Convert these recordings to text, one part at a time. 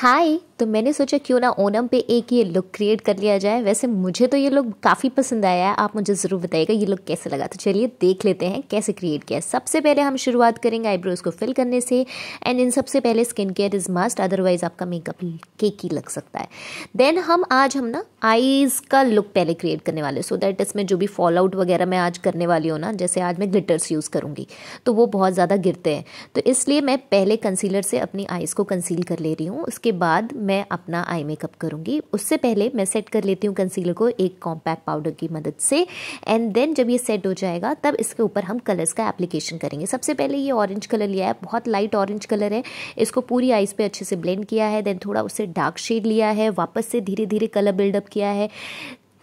हाय तो मैंने सोचा क्यों ना ओनम पे एक ये लुक क्रिएट कर लिया जाए वैसे मुझे तो ये लुक काफ़ी पसंद आया है आप मुझे ज़रूर बताइएगा ये लुक कैसे लगा तो चलिए देख लेते हैं कैसे क्रिएट किया सबसे पहले हम शुरुआत करेंगे आईब्रोज़ को फिल करने से एंड इन सबसे पहले skin care is must otherwise आपका मेकअप केक ही लग सकता है देन हम आज हम ना आईज़ का लुक पहले क्रिएट करने वाले सो दैट इसमें जो भी फॉल आउट वगैरह मैं आज करने वाली हूँ ना जैसे आज मैं ग्लिटर्स यूज़ करूँगी तो वो बहुत ज़्यादा गिरते हैं तो इसलिए मैं पहले कंसीलर से अपनी आइज़ को कंसील कर ले रही हूँ उसके उसके बाद मैं अपना आई मेकअप करूँगी उससे पहले मैं सेट कर लेती हूँ कंसीलर को एक कॉम्पैक्ट पाउडर की मदद से एंड देन जब ये सेट हो जाएगा तब इसके ऊपर हम कलर्स का एप्लीकेशन करेंगे सबसे पहले ये ऑरेंज कलर लिया है बहुत लाइट ऑरेंज कलर है इसको पूरी आइज़ पर अच्छे से ब्लेंड किया है देन थोड़ा उससे डार्क शेड लिया है वापस से धीरे धीरे कलर बिल्डअप किया है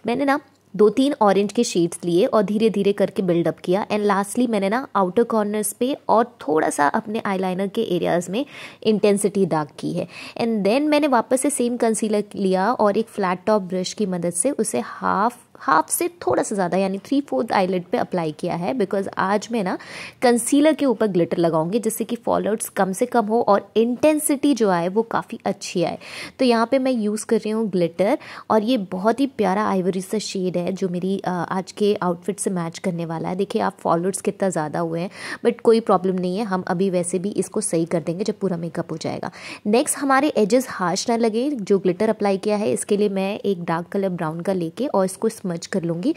मैंने ना दो तीन ऑरेंज के शेड्स लिए और धीरे धीरे करके बिल्डअप किया एंड लास्टली मैंने ना आउटर कॉर्नर्स पे और थोड़ा सा अपने आईलाइनर के एरियाज़ में इंटेंसिटी डार्क की है एंड देन मैंने वापस से सेम कंसीलर लिया और एक फ्लैट टॉप ब्रश की मदद से उसे हाफ हाफ से थोड़ा सा ज़्यादा यानी थ्री फोर्थ आईलेट पे अप्लाई किया है बिकॉज आज मैं ना कंसीलर के ऊपर ग्लिटर लगाऊंगी जिससे कि फॉलोअर्स कम से कम हो और इंटेंसिटी जो आए वो काफ़ी अच्छी आए तो यहाँ पे मैं यूज़ कर रही हूँ ग्लिटर और ये बहुत ही प्यारा आइवरी सा शेड है जो मेरी आज के आउटफिट से मैच करने वाला है देखिए आप फॉलोअर्स कितना ज़्यादा हुए हैं बट कोई प्रॉब्लम नहीं है हम अभी वैसे भी इसको सही कर देंगे जब पूरा मेकअप हो जाएगा नेक्स्ट हमारे एजेस हार्श ना लगे जो ग्लिटर अप्लाई किया है इसके लिए मैं एक डार्क कलर ब्राउन का लेके और इसको मर्ज कर लूँगी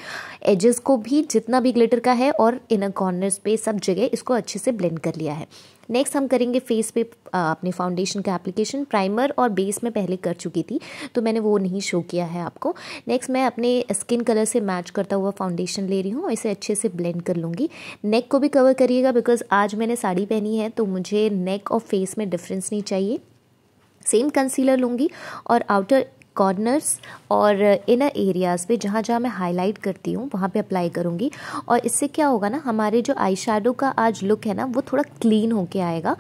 एजेस को भी जितना भी ग्लिटर का है और इनर कॉर्नर्स पे सब जगह इसको अच्छे से ब्लेंड कर लिया है नेक्स्ट हम करेंगे फेस पे अपने फाउंडेशन का एप्लीकेशन प्राइमर और बेस में पहले कर चुकी थी तो मैंने वो नहीं शो किया है आपको नेक्स्ट मैं अपने स्किन कलर से मैच करता हुआ फाउंडेशन ले रही हूँ इसे अच्छे से ब्लेंड कर लूँगी नेक को भी कवर करिएगा बिकॉज आज मैंने साड़ी पहनी है तो मुझे नेक और फेस में डिफरेंस नहीं चाहिए सेम कंसीलर लूँगी और आउटर कॉर्नर्स और इनर एरियाज़ पे जहाँ जहाँ मैं हाईलाइट करती हूँ वहाँ पे अप्लाई करूँगी और इससे क्या होगा ना हमारे जो आई शेडो का आज लुक है ना वो थोड़ा क्लीन होके आएगा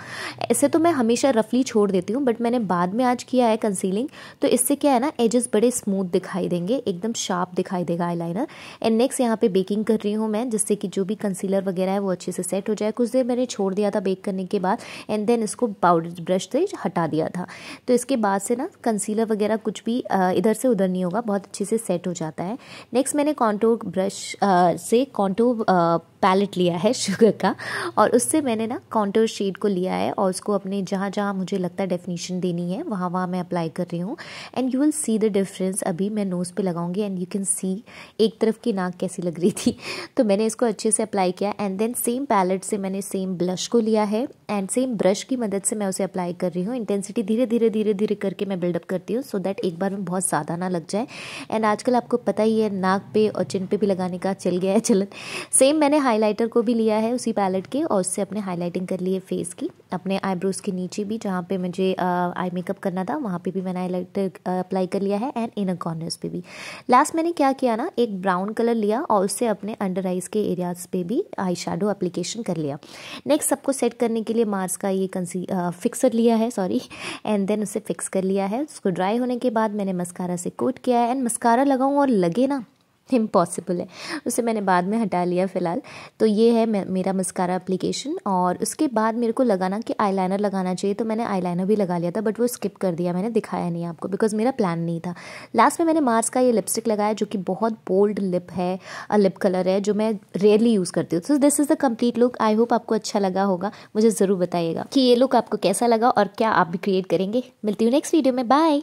ऐसे तो मैं हमेशा रफली छोड़ देती हूँ बट मैंने बाद में आज किया है कंसीलिंग तो इससे क्या है ना एजेस बड़े स्मूथ दिखाई देंगे एकदम शार्प दिखाई देगा आई लाइनर एंड नेक्स्ट यहाँ पर बेकिंग कर रही हूँ मैं जिससे कि जो भी कंसीलर वगैरह है वो अच्छे से सेट हो जाए कुछ देर मैंने छोड़ दिया था बेक करने के बाद एंड देन इसको पाउडर ब्रश से हटा दिया था तो इसके बाद से ना कंसीलर वगैरह कुछ भी इधर से उधर नहीं होगा बहुत अच्छे से सेट हो जाता है नेक्स्ट मैंने कॉन्टोर ब्रश से कॉन्टोर पैलेट लिया है शुगर का और उससे मैंने ना कॉन्टोर शेड को लिया है और उसको अपने जहाँ जहाँ मुझे लगता है डेफिनेशन देनी है वहाँ वहाँ मैं अप्लाई कर रही हूँ and you will see the difference अभी मैं नोज़ पे लगाऊंगी एंड यू कैन सी एक तरफ की नाक कैसी लग रही थी तो मैंने इसको अच्छे से अप्लाई किया एंड देन सेम पैलेट से मैंने सेम ब्लश को लिया है एंड सेम ब्रश की मदद से मैं उसे अप्लाई कर रही हूँ इंटेंसिटी धीरे धीरे धीरे धीरे करके मैं बिल्डअप करती हूँ सो दैट एक बार बार में बहुत ज़्यादा ना लग जाए एंड आजकल आपको पता ही है नाक पे और चिन पे भी लगाने का चल गया है चलन सेम मैंने हाईलाइटर को भी लिया है उसी पैलेट के और उससे अपने हाईलाइटिंग कर ली है फेस की अपने आईब्रोज़ के नीचे भी जहाँ पे मुझे आई मेकअप करना था वहाँ पे भी मैंने हाईलाइटर अप्लाई कर लिया है एंड इनर कॉर्नर्स पे भी लास्ट मैंने क्या किया ना एक ब्राउन कलर लिया और उससे अपने अंडर आइज़ के एरियाज़ पे भी आई शेडो अप्लीकेशन कर लिया नेक्स्ट सबको सेट करने के लिए मार्स का ये कंसी फिक्सर लिया है सॉरी एंड देन उसे फिक्स कर लिया है उसको ड्राई होने के बाद मैंने मस्कारा से कोट किया है एंड मस्कारा लगाऊँ और लगे ना इम्पॉसिबल है उसे मैंने बाद में हटा लिया फ़िलहाल तो ये है मेरा मस्कारा अप्लीकेशन और उसके बाद मेरे को लगाना कि आईलाइनर लगाना चाहिए तो मैंने आईलाइनर भी लगा लिया था बट वो स्किप कर दिया मैंने दिखाया नहीं आपको बिकॉज मेरा प्लान नहीं था लास्ट में मैंने मार्स का ये लिपस्टिक लगाया जो कि बहुत बोल्ड लिप है लिप कलर है जो मैं रेयरली यूज़ करती हूँ so this is the complete look I hope आपको अच्छा लगा होगा मुझे ज़रूर बताइएगा कि ये लुक आपको कैसा लगा और क्या आप भी क्रिएट करेंगे मिलती हूँ नेक्स्ट वीडियो में बाय